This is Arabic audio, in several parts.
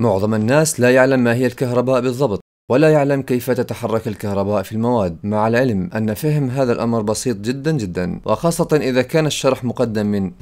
معظم الناس لا يعلم ما هي الكهرباء بالضبط ولا يعلم كيف تتحرك الكهرباء في المواد مع العلم أن فهم هذا الأمر بسيط جدا جدا وخاصة إذا كان الشرح مقدم من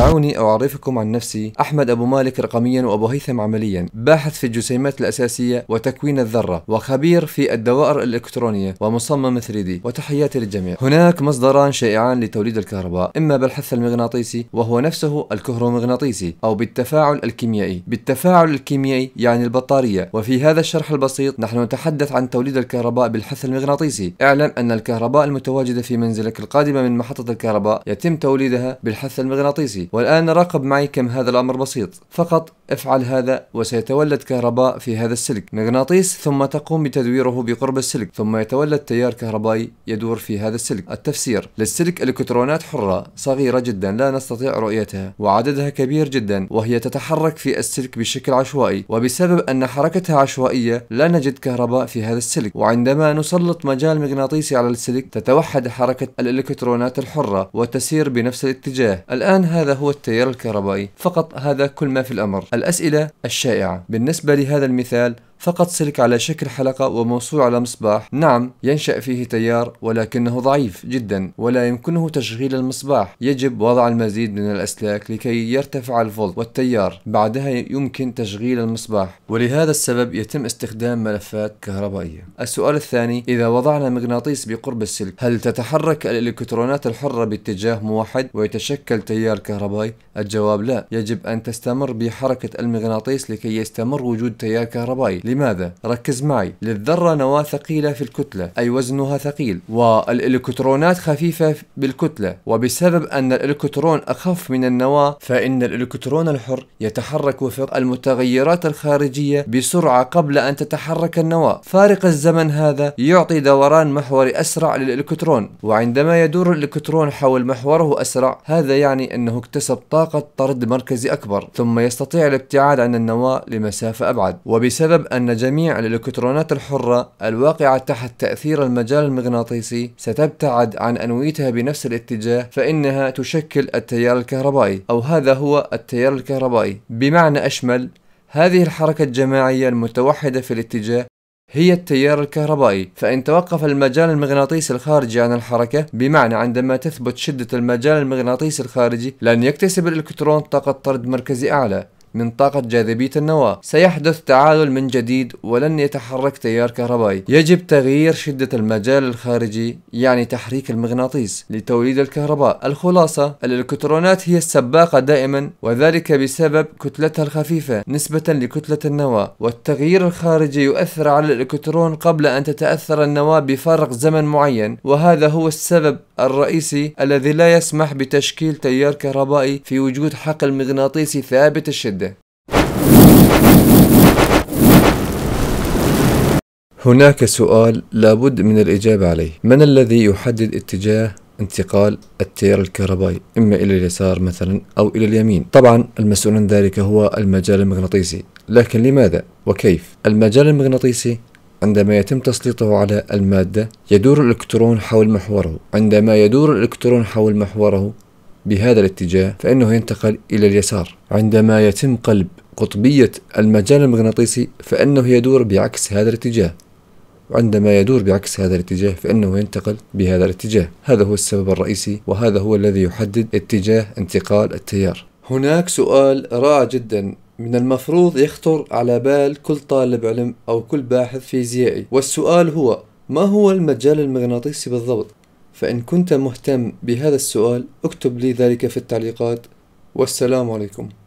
دعوني أعرفكم عن نفسي أحمد أبو مالك رقميا وأبو هيثم عمليا باحث في الجسيمات الأساسية وتكوين الذرة وخبير في الدوائر الإلكترونية ومصمم 3D وتحياتي للجميع هناك مصدران شائعان لتوليد الكهرباء إما بالحث المغناطيسي وهو نفسه الكهرومغناطيسي أو بالتفاعل الكيميائي بالتفاعل الكيميائي يعني البطارية وفي هذا الشرح البسيط نحن نتحدث عن توليد الكهرباء بالحث المغناطيسي اعلم أن الكهرباء المتواجدة في منزلك القادمة من محطة الكهرباء يتم توليدها بالحث المغناطيسي والآن راقب معي كم هذا الأمر بسيط فقط افعل هذا وسيتولد كهرباء في هذا السلك مغناطيس ثم تقوم بتدويره بقرب السلك ثم يتولد تيار كهربائي يدور في هذا السلك التفسير للسلك إلكترونات حرة صغيرة جدا لا نستطيع رؤيتها وعددها كبير جدا وهي تتحرك في السلك بشكل عشوائي وبسبب أن حركتها عشوائية لا نجد كهرباء في هذا السلك وعندما نسلط مجال مغناطيسي على السلك تتوحد حركة الإلكترونات الحرة وتسير بنفس الاتجاه الآن هذا هو التيار الكهربائي فقط هذا كل ما في الأمر الأسئلة الشائعة بالنسبة لهذا المثال فقط سلك على شكل حلقة وموصول على مصباح نعم ينشأ فيه تيار ولكنه ضعيف جدا ولا يمكنه تشغيل المصباح يجب وضع المزيد من الأسلاك لكي يرتفع الفولت والتيار بعدها يمكن تشغيل المصباح ولهذا السبب يتم استخدام ملفات كهربائية السؤال الثاني إذا وضعنا مغناطيس بقرب السلك هل تتحرك الإلكترونات الحرة باتجاه موحد ويتشكل تيار كهربائي الجواب لا يجب أن تستمر بحركة المغناطيس لكي يستمر وجود تيار كهربائي لماذا؟ ركز معي للذرة نواة ثقيلة في الكتلة أي وزنها ثقيل والإلكترونات خفيفة بالكتلة وبسبب أن الإلكترون أخف من النواة فإن الإلكترون الحر يتحرك وفق المتغيرات الخارجية بسرعة قبل أن تتحرك النواة فارق الزمن هذا يعطي دوران محوري أسرع للإلكترون وعندما يدور الإلكترون حول محوره أسرع هذا يعني أنه اكتسب طاقة طرد مركزي أكبر ثم يستطيع الابتعاد عن النواة لمسافة أبعد وبسبب أن أن جميع الإلكترونات الحرة الواقعة تحت تأثير المجال المغناطيسي ستبتعد عن أنويتها بنفس الاتجاه فإنها تشكل التيار الكهربائي أو هذا هو التيار الكهربائي بمعنى أشمل هذه الحركة الجماعية المتوحدة في الاتجاه هي التيار الكهربائي فإن توقف المجال المغناطيسي الخارجي عن الحركة بمعنى عندما تثبت شدة المجال المغناطيسي الخارجي لن يكتسب الإلكترون طاقة طرد مركزي أعلى من طاقة جاذبية النواة سيحدث تعادل من جديد ولن يتحرك تيار كهربائي يجب تغيير شدة المجال الخارجي يعني تحريك المغناطيس لتوليد الكهرباء الخلاصة الإلكترونات هي السباقة دائما وذلك بسبب كتلتها الخفيفة نسبة لكتلة النواة والتغيير الخارجي يؤثر على الإلكترون قبل أن تتأثر النواة بفارق زمن معين وهذا هو السبب الرئيسي الذي لا يسمح بتشكيل تيار كهربائي في وجود حقل مغناطيسي ثابت الشدة هناك سؤال لابد من الإجابة عليه من الذي يحدد اتجاه انتقال التيار الكهربائي إما إلى اليسار مثلا أو إلى اليمين طبعا المسؤول عن ذلك هو المجال المغناطيسي لكن لماذا وكيف المجال المغناطيسي عندما يتم تسليطه على المادة يدور الإلكترون حول محوره عندما يدور الإلكترون حول محوره بهذا الاتجاه فإنه ينتقل إلى اليسار عندما يتم قلب قطبية المجال المغناطيسي فإنه يدور بعكس هذا الاتجاه وعندما يدور بعكس هذا الاتجاه فإنه ينتقل بهذا الاتجاه هذا هو السبب الرئيسي وهذا هو الذي يحدد اتجاه انتقال التيار هناك سؤال رائع جدا من المفروض يخطر على بال كل طالب علم أو كل باحث فيزيائي والسؤال هو ما هو المجال المغناطيسي بالضبط؟ فإن كنت مهتم بهذا السؤال اكتب لي ذلك في التعليقات والسلام عليكم